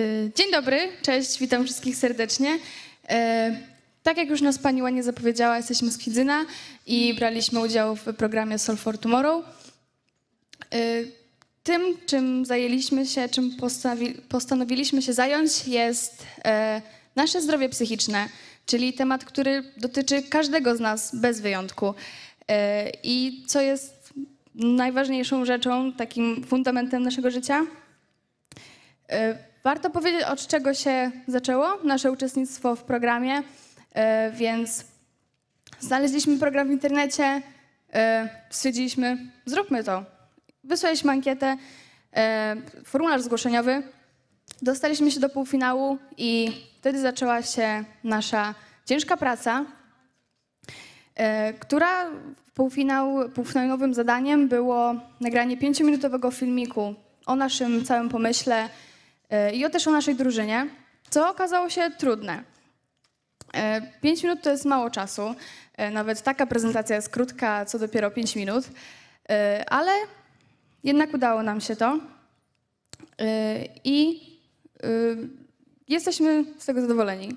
Y, dzień dobry, cześć, witam wszystkich serdecznie. Y, tak jak już nas pani ładnie zapowiedziała, jesteśmy z Kwidzyna i braliśmy udział w programie Soul for Tomorrow. Y, tym, czym zajęliśmy się, czym postanowiliśmy się zająć, jest nasze zdrowie psychiczne, czyli temat, który dotyczy każdego z nas bez wyjątku. I co jest najważniejszą rzeczą, takim fundamentem naszego życia? Warto powiedzieć, od czego się zaczęło nasze uczestnictwo w programie, e, więc znaleźliśmy program w internecie, e, stwierdziliśmy, zróbmy to. Wysłaliśmy ankietę, e, formularz zgłoszeniowy, dostaliśmy się do półfinału i wtedy zaczęła się nasza ciężka praca, która w półfinał, półfinałowym zadaniem było nagranie pięciominutowego filmiku o naszym całym pomyśle, E, i o też o naszej drużynie, co okazało się trudne. E, pięć minut to jest mało czasu, e, nawet taka prezentacja jest krótka, co dopiero pięć minut, ale jednak udało nam się to i jesteśmy z tego zadowoleni.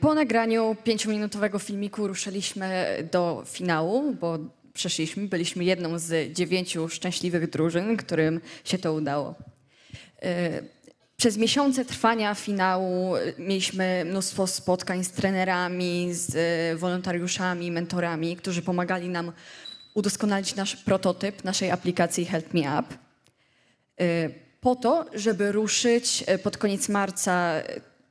Po nagraniu pięciominutowego filmiku ruszyliśmy do finału, bo przeszliśmy. Byliśmy jedną z dziewięciu szczęśliwych drużyn, którym się to udało. E, przez miesiące trwania finału e, mieliśmy mnóstwo spotkań z trenerami, z e, wolontariuszami, mentorami, którzy pomagali nam udoskonalić nasz prototyp naszej aplikacji Help Me Up. Po to, żeby ruszyć pod koniec marca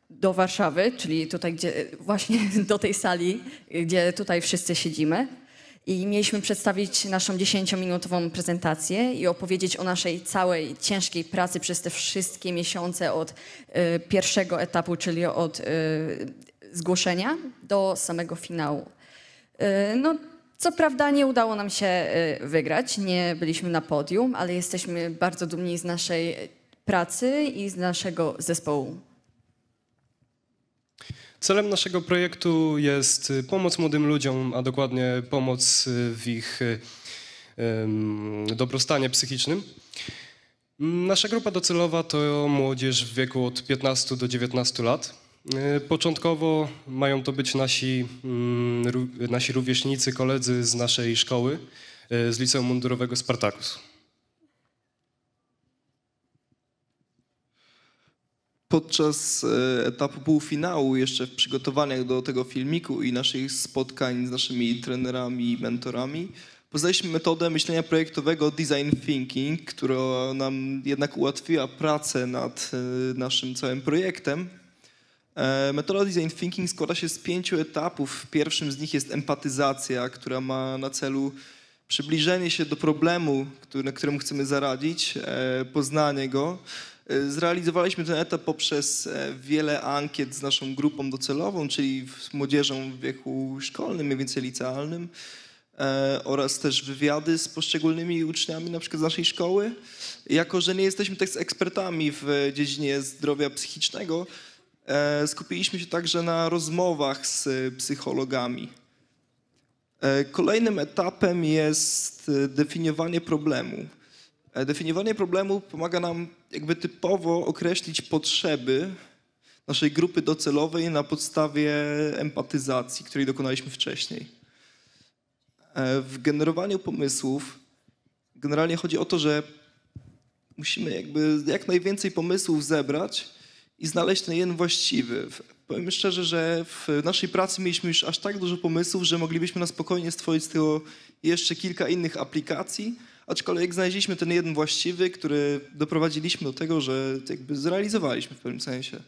do Warszawy, czyli tutaj, gdzie właśnie do tej sali, gdzie tutaj wszyscy siedzimy i mieliśmy przedstawić naszą dziesięciominutową minutową prezentację i opowiedzieć o naszej całej ciężkiej pracy przez te wszystkie miesiące od y, pierwszego etapu, czyli od y, zgłoszenia do samego finału. Y, no, co prawda nie udało nam się wygrać, nie byliśmy na podium, ale jesteśmy bardzo dumni z naszej pracy i z naszego zespołu. Celem naszego projektu jest y, pomoc młodym ludziom, a dokładnie pomoc y, w ich y, dobrostanie psychicznym. Nasza grupa docelowa to młodzież w wieku od 15 do 19 lat. Początkowo mają to być nasi, mm, nasi rówieśnicy, koledzy z naszej szkoły, z Liceum Mundurowego Spartakus. podczas e, etapu półfinału, jeszcze w przygotowaniach do tego filmiku i naszych spotkań z naszymi trenerami i mentorami, poznaliśmy metodę myślenia projektowego design thinking, która nam jednak ułatwiła pracę nad e, naszym całym projektem. E, metoda design thinking składa się z pięciu etapów. Pierwszym z nich jest empatyzacja, która ma na celu przybliżenie się do problemu, na którym chcemy zaradzić, poznanie go. E, zrealizowaliśmy ten etap poprzez e, wiele ankiet z naszą grupą docelową, czyli z młodzieżą w wieku szkolnym, mniej więcej licealnym, e, oraz też wywiady z poszczególnymi uczniami na przykład z naszej szkoły. Jako, że nie jesteśmy tak z ekspertami w dziedzinie zdrowia psychicznego, skupiliśmy się także na rozmowach z psychologami. Kolejnym etapem jest definiowanie problemu. E, definiowanie problemu pomaga nam jakby typowo określić potrzeby naszej grupy docelowej na podstawie empatyzacji, której dokonaliśmy wcześniej. E, w generowaniu pomysłów generalnie chodzi o to, że musimy jakby jak najwięcej pomysłów zebrać i znaleźć ten jeden właściwy. Powiem szczerze, że w naszej pracy mieliśmy już aż tak dużo pomysłów, że moglibyśmy na spokojnie stworzyć z tego jeszcze kilka innych aplikacji, Aczkolwiek znaleźliśmy ten jeden właściwy, który doprowadziliśmy do tego, że jakby zrealizowaliśmy w pewnym sensie.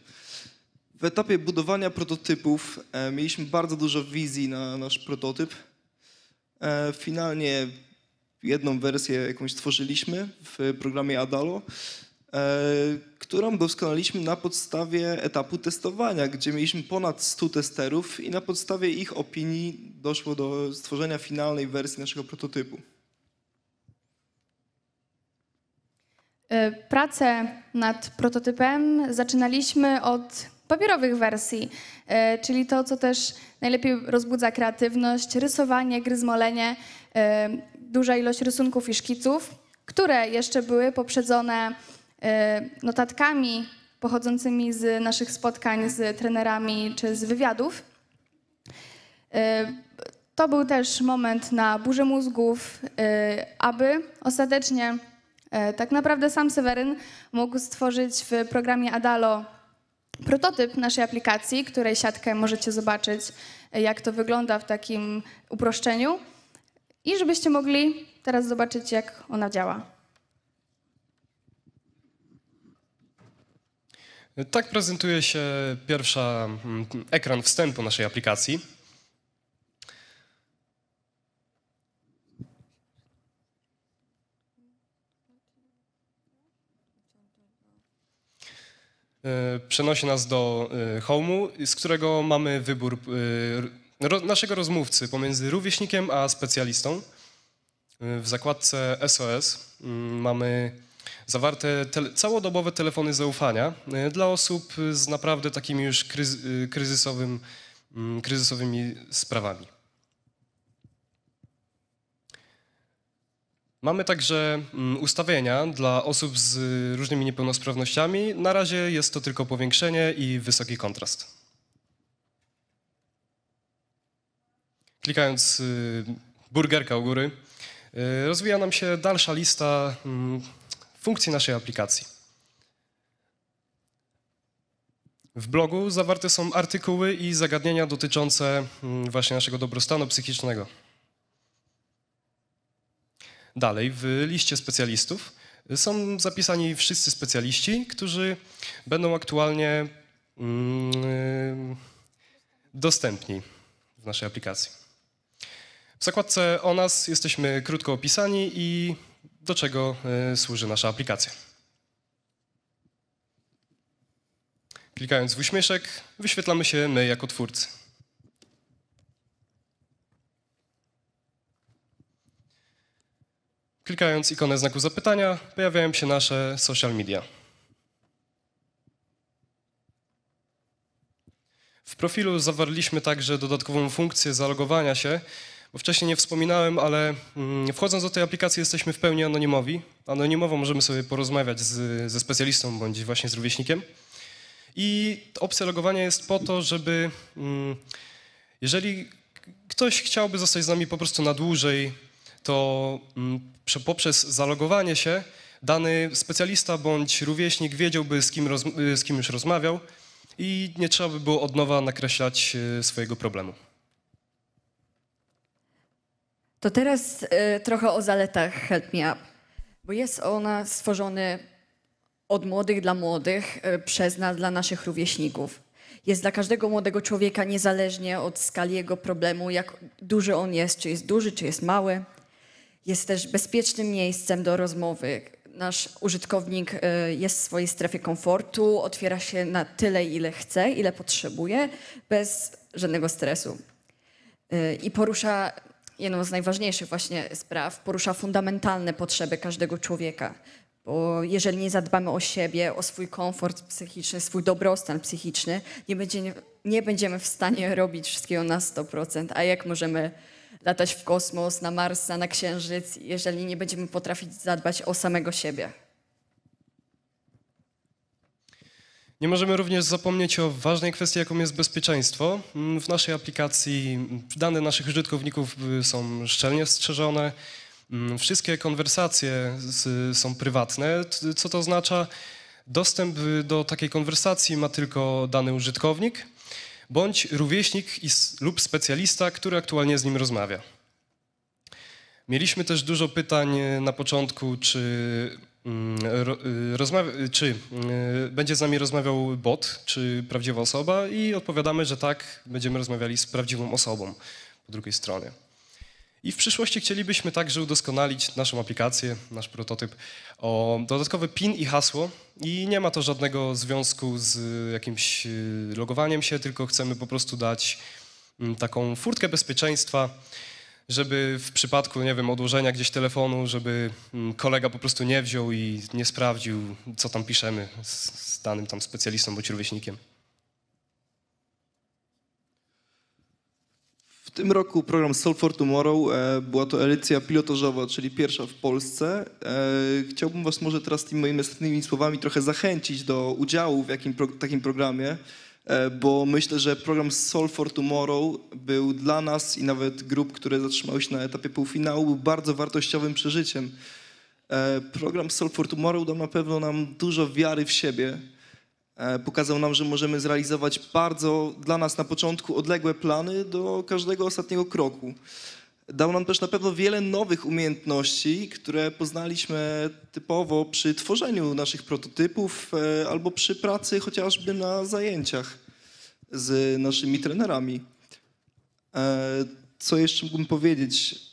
W etapie budowania prototypów e, mieliśmy bardzo dużo wizji na nasz prototyp. E, finalnie jedną wersję jakąś stworzyliśmy w programie Adalo, e, którą doskonaliśmy na podstawie etapu testowania, gdzie mieliśmy ponad 100 testerów i na podstawie ich opinii doszło do stworzenia finalnej wersji naszego prototypu. E, pracę nad prototypem zaczynaliśmy od papierowych wersji, e, czyli to, co też najlepiej rozbudza kreatywność, rysowanie, gryzmolenie, e, duża ilość rysunków i szkiców, które jeszcze były poprzedzone notatkami pochodzącymi z naszych spotkań z trenerami czy z wywiadów. To był też moment na burzę mózgów, aby ostatecznie E, tak naprawdę sam Seweryn mógł stworzyć w programie Adalo prototyp naszej aplikacji, której siatkę możecie zobaczyć, e, jak to wygląda w takim uproszczeniu i żebyście mogli teraz zobaczyć, jak ona działa. Tak prezentuje się pierwsza mm, ekran wstępu naszej aplikacji. E, przenosi nas do e, home'u, z którego mamy wybór e, naszego rozmówcy pomiędzy rówieśnikiem a specjalistą. W zakładce SOS mm, mamy zawarte tele, całodobowe telefony zaufania dla osób z naprawdę takimi już kryzysowym, mm, kryzysowymi sprawami. Mamy także mm, ustawienia dla osób z y, różnymi niepełnosprawnościami. Na razie jest to tylko powiększenie i wysoki kontrast. Klikając y, burgerka u góry, y, rozwija nam się dalsza lista mm, funkcji naszej aplikacji. W blogu zawarte są artykuły i zagadnienia dotyczące mm, właśnie naszego dobrostanu psychicznego. Dalej, w liście specjalistów są zapisani wszyscy specjaliści, którzy będą aktualnie mm, dostępni w naszej aplikacji. W zakładce o nas jesteśmy krótko opisani i do czego e, służy nasza aplikacja. Klikając w uśmieszek wyświetlamy się my jako twórcy. Klikając ikonę znaku zapytania pojawiają się nasze social media. W profilu zawarliśmy także dodatkową funkcję zalogowania się, bo wcześniej nie wspominałem, ale mm, wchodząc do tej aplikacji jesteśmy w pełni anonimowi. Anonimowo możemy sobie porozmawiać z, ze specjalistą bądź właśnie z rówieśnikiem. I opcja logowania jest po to, żeby mm, jeżeli ktoś chciałby zostać z nami po prostu na dłużej, to mm, poprzez zalogowanie się dany specjalista bądź rówieśnik wiedziałby, z kim, y, z kim już rozmawiał i nie trzeba by było od nowa nakreślać y, swojego problemu. To teraz y, trochę o zaletach Help Me Up, bo jest ona stworzony od młodych dla młodych, y, przez nas, dla naszych rówieśników. Jest dla każdego młodego człowieka, niezależnie od skali jego problemu, jak duży on jest, czy jest duży, czy jest mały jest też bezpiecznym miejscem do rozmowy. Nasz użytkownik e, jest w swojej strefie komfortu, otwiera się na tyle, ile chce, ile potrzebuje, bez żadnego stresu. E, I porusza jedną z najważniejszych właśnie spraw, porusza fundamentalne potrzeby każdego człowieka. Bo jeżeli nie zadbamy o siebie, o swój komfort psychiczny, swój dobrostan psychiczny, nie, będzie, nie będziemy w stanie robić wszystkiego na 100%. A jak możemy latać w kosmos, na Marsa, na Księżyc, jeżeli nie będziemy potrafić zadbać o samego siebie. Nie możemy również zapomnieć o ważnej kwestii, jaką jest bezpieczeństwo. W naszej aplikacji dane naszych użytkowników y, są szczelnie strzeżone. Mm, wszystkie konwersacje są prywatne, co to oznacza? Dostęp y, do takiej konwersacji ma tylko dany użytkownik bądź rówieśnik lub specjalista, który aktualnie z nim rozmawia. Mieliśmy też dużo pytań e, na początku, czy, mm, e, e, czy będzie z nami rozmawiał bot, czy prawdziwa osoba i odpowiadamy, że tak, będziemy rozmawiali z prawdziwą osobą po drugiej stronie. I w przyszłości chcielibyśmy także udoskonalić naszą aplikację, nasz prototyp o dodatkowy PIN i hasło. I nie ma to żadnego związku z jakimś y, logowaniem się, tylko chcemy po prostu dać mm, taką furtkę bezpieczeństwa, żeby w przypadku, nie wiem, odłożenia gdzieś telefonu, żeby mm, kolega po prostu nie wziął i nie sprawdził, co tam piszemy z danym tam specjalistą bądź rówieśnikiem. W tym roku program Soul for Tomorrow e, była to edycja pilotażowa, czyli pierwsza w Polsce. E, chciałbym Was może teraz tymi moimi ostatnimi słowami trochę zachęcić do udziału w jakim, takim programie, e, bo myślę, że program Soul for Tomorrow był dla nas i nawet grup, które zatrzymały się na etapie półfinału, był bardzo wartościowym przeżyciem. Program Soul for Tomorrow dał na pewno nam dużo wiary w siebie E, pokazał nam, że możemy zrealizować bardzo dla nas na początku odległe plany do każdego ostatniego kroku. Dał nam też na pewno wiele nowych umiejętności, które poznaliśmy typowo przy tworzeniu naszych prototypów e, albo przy pracy chociażby na zajęciach z naszymi trenerami. E, co jeszcze mógłbym powiedzieć?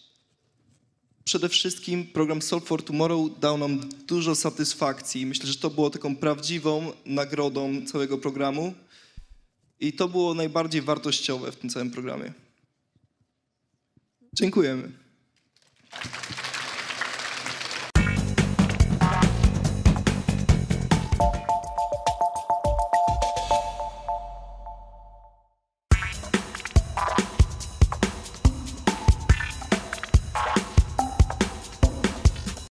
przede wszystkim program Solve for Tomorrow dał nam dużo satysfakcji. Myślę, że to było taką prawdziwą nagrodą całego programu i to było najbardziej wartościowe w tym całym programie. Dziękujemy.